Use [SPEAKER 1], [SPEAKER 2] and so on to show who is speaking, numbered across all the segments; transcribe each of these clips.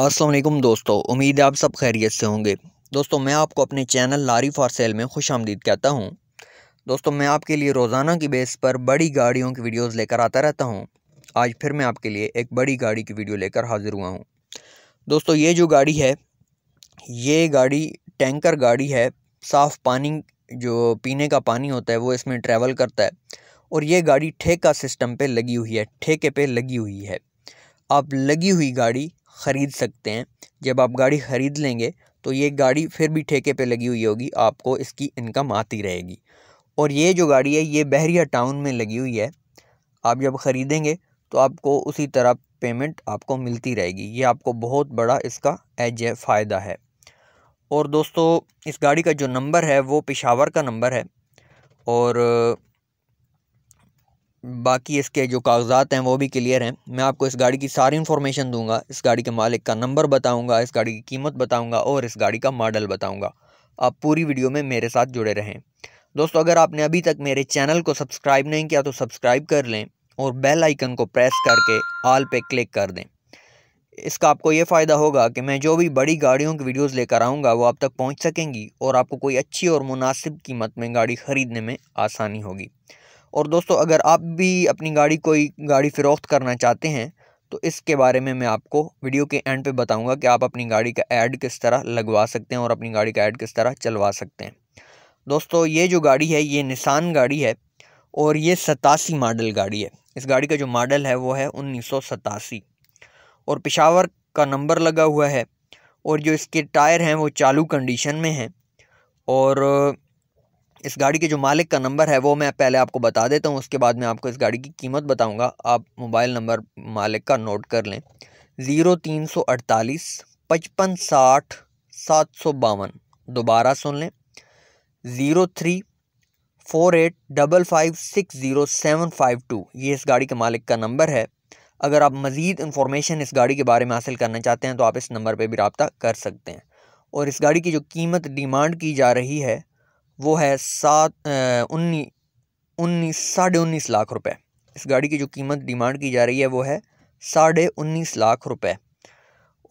[SPEAKER 1] असलम दोस्तों उम्मीद है आप सब खैरियत से होंगे दोस्तों मैं आपको अपने चैनल लारी फॉर सेल में खुश आमदीद कहता हूँ दोस्तों मैं आपके लिए रोज़ाना की बेस पर बड़ी गाड़ियों की वीडियोस लेकर आता रहता हूँ आज फिर मैं आपके लिए एक बड़ी गाड़ी की वीडियो लेकर हाज़िर हुआ हूँ दोस्तों ये जो गाड़ी है ये गाड़ी टैंकर गाड़ी है साफ़ पानी जो पीने का पानी होता है वो इसमें ट्रैवल करता है और ये गाड़ी ठेका सिस्टम पर लगी हुई है ठेके पर लगी हुई है आप लगी हुई गाड़ी ख़रीद सकते हैं जब आप गाड़ी ख़रीद लेंगे तो ये गाड़ी फिर भी ठेके पे लगी हुई होगी आपको इसकी इनकम आती रहेगी और ये जो गाड़ी है ये बहरिया टाउन में लगी हुई है आप जब ख़रीदेंगे तो आपको उसी तरह पेमेंट आपको मिलती रहेगी ये आपको बहुत बड़ा इसका एज फ़ायदा है और दोस्तों इस गाड़ी का जो नंबर है वो पेशावर का नंबर है और बाकी इसके जो कागजात हैं वो भी क्लियर हैं मैं आपको इस गाड़ी की सारी इन्फॉर्मेशन दूंगा इस गाड़ी के मालिक का नंबर बताऊंगा इस गाड़ी की कीमत बताऊंगा और इस गाड़ी का मॉडल बताऊंगा आप पूरी वीडियो में मेरे साथ जुड़े रहें दोस्तों अगर आपने अभी तक मेरे चैनल को सब्सक्राइब नहीं किया तो सब्सक्राइब कर लें और बेल आइकन को प्रेस करके आल पर क्लिक कर दें इसका आपको ये फ़ायदा होगा कि मैं जो भी बड़ी गाड़ियों की वीडियोज़ लेकर आऊँगा वो आप तक पहुँच सकेंगी और आपको कोई अच्छी और मुनासिब कीमत में गाड़ी ख़रीदने में आसानी होगी और दोस्तों अगर आप भी अपनी गाड़ी कोई गाड़ी फ़रोख्त करना चाहते हैं तो इसके बारे में मैं आपको वीडियो के एंड पे बताऊंगा कि आप अपनी गाड़ी का ऐड किस तरह लगवा सकते हैं और अपनी गाड़ी का ऐड किस तरह चलवा सकते हैं दोस्तों ये जो गाड़ी है ये निसान गाड़ी है और ये सतासी मॉडल गाड़ी है इस गाड़ी का जो मॉडल है वो है उन्नीस और पिशावर का नंबर लगा हुआ है और जो इसके टायर हैं वो चालू कंडीशन में हैं और इस गाड़ी के जो मालिक का नंबर है वो मैं पहले आपको बता देता हूँ उसके बाद मैं आपको इस गाड़ी की कीमत बताऊँगा आप मोबाइल नंबर मालिक का नोट कर लें ज़ीरो तीन सौ अड़तालीस पचपन साठ सात सौ बावन दोबारा सुन लें zero three four eight double five six zero seven five two ये इस गाड़ी के मालिक का नंबर है अगर आप मज़ीद इंफॉर्मेशन इस गाड़ी के बारे में हासिल करना चाहते हैं तो आप इस नंबर पर भी रबता कर सकते हैं और इस गाड़ी की जो कीमत डिमांड की जा रही है वो है सात उन्नीस उन्नीस साढ़े उन्नीस लाख रुपए इस गाड़ी की जो कीमत डिमांड की जा रही है वो है साढ़े उन्नीस लाख रुपए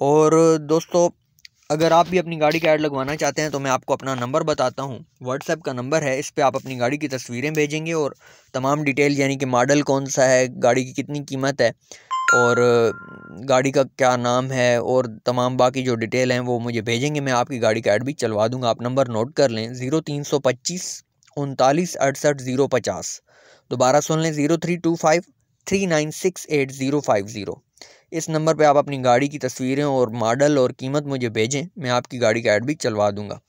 [SPEAKER 1] और दोस्तों अगर आप भी अपनी गाड़ी का ऐड लगवाना चाहते हैं तो मैं आपको अपना नंबर बताता हूँ व्हाट्सएप का नंबर है इस पर आप अपनी गाड़ी की तस्वीरें भेजेंगे और तमाम डिटेल यानी कि मॉडल कौन सा है गाड़ी की कितनी कीमत है और गाड़ी का क्या नाम है और तमाम बाकी जो डिटेल हैं वो मुझे भेजेंगे मैं आपकी गाड़ी का एड भी चलवा दूंगा आप नंबर नोट कर लें ज़ीरो तीन सौ पच्चीस उनतालीस अड़सठ ज़ीरो पचास दोबारा सुन लें zero three two five three nine six eight zero five zero इस नंबर पे आप अपनी गाड़ी की तस्वीरें और मॉडल और कीमत मुझे भेजें मैं आपकी गाड़ी का एड भी चलवा दूँगा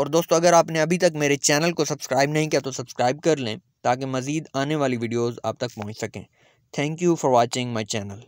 [SPEAKER 1] और दोस्तों अगर आपने अभी तक मेरे चैनल को सब्सक्राइब नहीं किया तो सब्सक्राइब कर लें ताकि मज़ीद आने वाली वीडियोज़ आप तक पहुँच सकें Thank you for watching my channel.